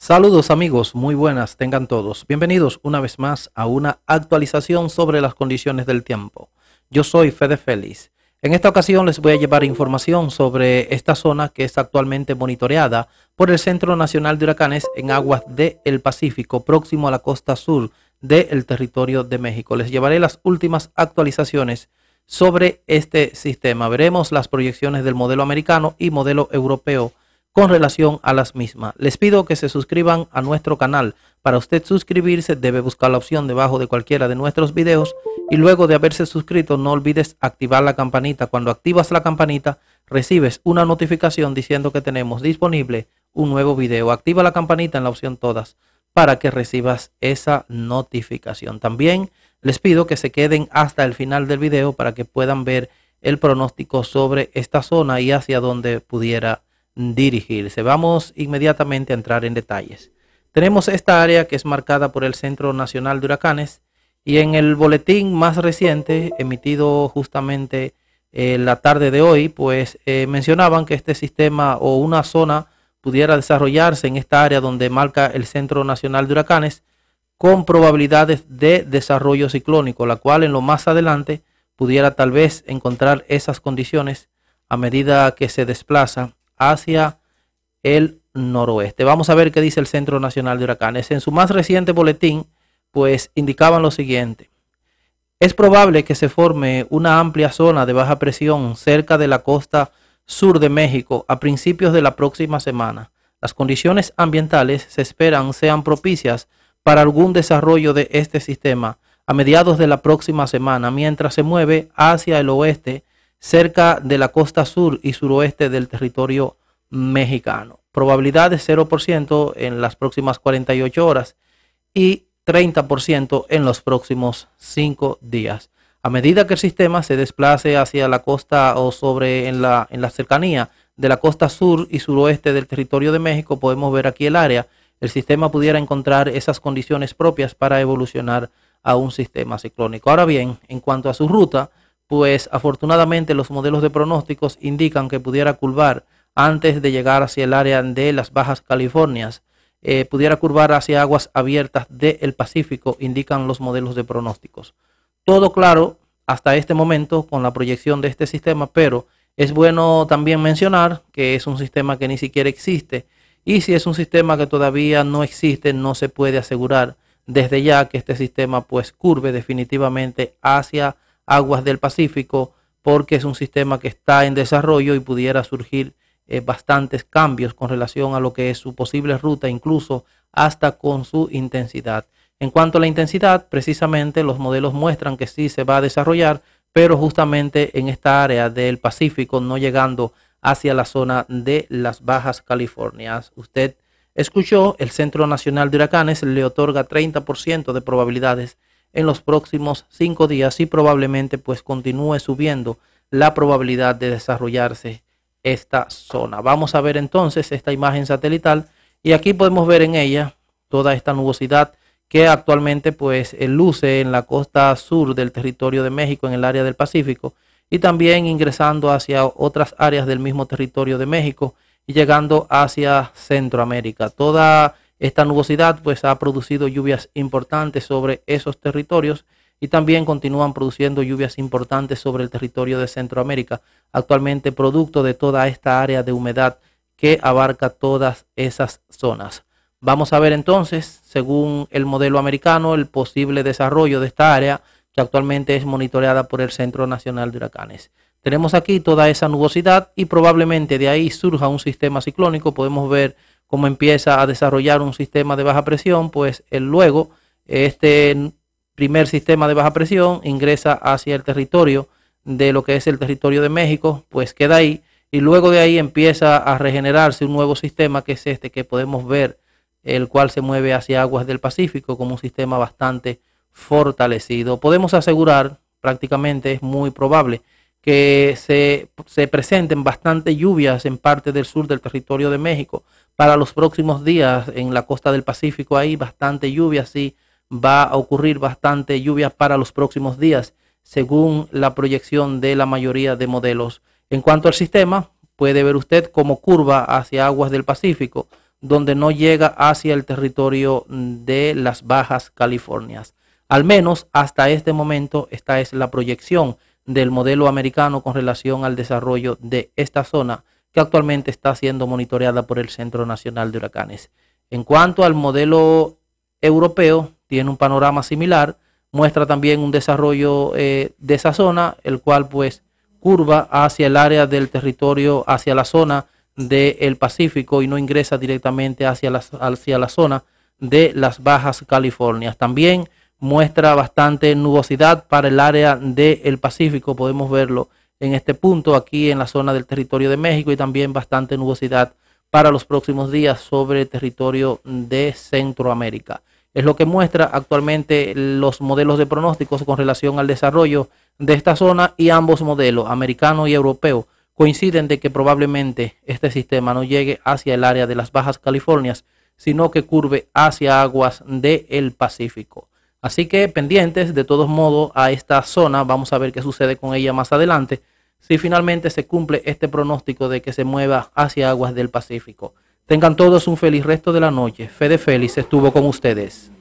Saludos amigos, muy buenas tengan todos. Bienvenidos una vez más a una actualización sobre las condiciones del tiempo. Yo soy Fede Félix. En esta ocasión les voy a llevar información sobre esta zona que es actualmente monitoreada por el Centro Nacional de Huracanes en aguas del Pacífico, próximo a la costa sur del territorio de México. Les llevaré las últimas actualizaciones sobre este sistema. Veremos las proyecciones del modelo americano y modelo europeo con relación a las mismas. Les pido que se suscriban a nuestro canal. Para usted suscribirse debe buscar la opción debajo de cualquiera de nuestros videos y luego de haberse suscrito no olvides activar la campanita. Cuando activas la campanita recibes una notificación diciendo que tenemos disponible un nuevo video. Activa la campanita en la opción todas para que recibas esa notificación. También les pido que se queden hasta el final del video para que puedan ver el pronóstico sobre esta zona y hacia dónde pudiera dirigirse. Vamos inmediatamente a entrar en detalles. Tenemos esta área que es marcada por el Centro Nacional de Huracanes y en el boletín más reciente emitido justamente en eh, la tarde de hoy, pues eh, mencionaban que este sistema o una zona pudiera desarrollarse en esta área donde marca el Centro Nacional de Huracanes con probabilidades de desarrollo ciclónico, la cual en lo más adelante pudiera tal vez encontrar esas condiciones a medida que se desplaza hacia el noroeste. Vamos a ver qué dice el Centro Nacional de Huracanes. En su más reciente boletín, pues indicaban lo siguiente. Es probable que se forme una amplia zona de baja presión cerca de la costa sur de México a principios de la próxima semana. Las condiciones ambientales se esperan sean propicias para algún desarrollo de este sistema a mediados de la próxima semana, mientras se mueve hacia el oeste cerca de la costa sur y suroeste del territorio mexicano. Probabilidad de 0% en las próximas 48 horas y 30% en los próximos 5 días. A medida que el sistema se desplace hacia la costa o sobre en la, en la cercanía de la costa sur y suroeste del territorio de México, podemos ver aquí el área, el sistema pudiera encontrar esas condiciones propias para evolucionar a un sistema ciclónico. Ahora bien, en cuanto a su ruta, pues afortunadamente los modelos de pronósticos indican que pudiera curvar antes de llegar hacia el área de las Bajas Californias. Eh, pudiera curvar hacia aguas abiertas del Pacífico, indican los modelos de pronósticos. Todo claro hasta este momento con la proyección de este sistema, pero es bueno también mencionar que es un sistema que ni siquiera existe y si es un sistema que todavía no existe, no se puede asegurar desde ya que este sistema pues curve definitivamente hacia aguas del Pacífico, porque es un sistema que está en desarrollo y pudiera surgir eh, bastantes cambios con relación a lo que es su posible ruta, incluso hasta con su intensidad. En cuanto a la intensidad, precisamente los modelos muestran que sí se va a desarrollar, pero justamente en esta área del Pacífico, no llegando hacia la zona de las Bajas Californias. Usted escuchó, el Centro Nacional de Huracanes le otorga 30% de probabilidades en los próximos cinco días y probablemente pues continúe subiendo la probabilidad de desarrollarse esta zona. Vamos a ver entonces esta imagen satelital y aquí podemos ver en ella toda esta nubosidad que actualmente pues eh, luce en la costa sur del territorio de México en el área del Pacífico y también ingresando hacia otras áreas del mismo territorio de México y llegando hacia Centroamérica. Toda esta nubosidad pues ha producido lluvias importantes sobre esos territorios y también continúan produciendo lluvias importantes sobre el territorio de Centroamérica, actualmente producto de toda esta área de humedad que abarca todas esas zonas. Vamos a ver entonces, según el modelo americano, el posible desarrollo de esta área que actualmente es monitoreada por el Centro Nacional de Huracanes. Tenemos aquí toda esa nubosidad y probablemente de ahí surja un sistema ciclónico. Podemos ver como empieza a desarrollar un sistema de baja presión, pues luego este primer sistema de baja presión ingresa hacia el territorio de lo que es el territorio de México, pues queda ahí y luego de ahí empieza a regenerarse un nuevo sistema que es este que podemos ver, el cual se mueve hacia aguas del Pacífico como un sistema bastante fortalecido. Podemos asegurar, prácticamente es muy probable, que se, presenten bastantes lluvias en parte del sur del territorio de México. Para los próximos días en la costa del Pacífico hay bastante lluvia, sí va a ocurrir bastante lluvia para los próximos días, según la proyección de la mayoría de modelos. En cuanto al sistema, puede ver usted como curva hacia aguas del Pacífico, donde no llega hacia el territorio de las Bajas Californias. Al menos hasta este momento esta es la proyección del modelo americano con relación al desarrollo de esta zona que actualmente está siendo monitoreada por el Centro Nacional de Huracanes. En cuanto al modelo europeo, tiene un panorama similar, muestra también un desarrollo eh, de esa zona, el cual pues curva hacia el área del territorio, hacia la zona del Pacífico y no ingresa directamente hacia la, hacia la zona de las Bajas Californias. También muestra bastante nubosidad para el área del Pacífico. Podemos verlo en este punto aquí en la zona del territorio de México y también bastante nubosidad para los próximos días sobre el territorio de Centroamérica. Es lo que muestra actualmente los modelos de pronósticos con relación al desarrollo de esta zona y ambos modelos, americano y europeo, coinciden de que probablemente este sistema no llegue hacia el área de las Bajas Californias, sino que curve hacia aguas del Pacífico. Así que pendientes de todos modos a esta zona, vamos a ver qué sucede con ella más adelante, si finalmente se cumple este pronóstico de que se mueva hacia aguas del Pacífico. Tengan todos un feliz resto de la noche. Fede Félix estuvo con ustedes.